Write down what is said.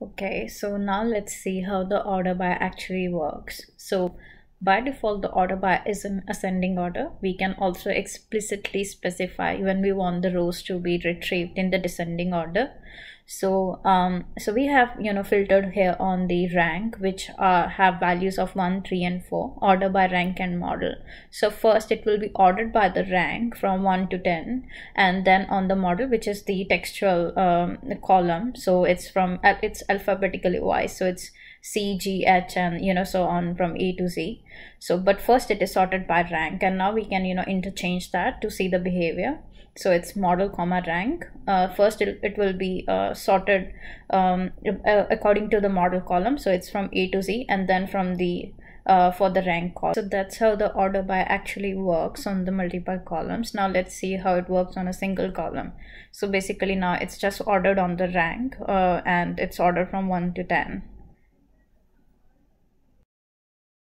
Okay, so now let's see how the order by actually works. So by default the order by is an ascending order we can also explicitly specify when we want the rows to be retrieved in the descending order so um so we have you know filtered here on the rank which uh, have values of 1 3 and 4 order by rank and model so first it will be ordered by the rank from 1 to 10 and then on the model which is the textual um, column so it's from it's alphabetically wise so it's C, G, H, and you know, so on from A to Z. So, but first it is sorted by rank, and now we can, you know, interchange that to see the behavior. So it's model comma rank. Uh, first, it, it will be uh, sorted um, uh, according to the model column. So it's from A to Z, and then from the uh, for the rank column. So that's how the order by actually works on the multiple columns. Now let's see how it works on a single column. So basically now it's just ordered on the rank uh, and it's ordered from 1 to 10.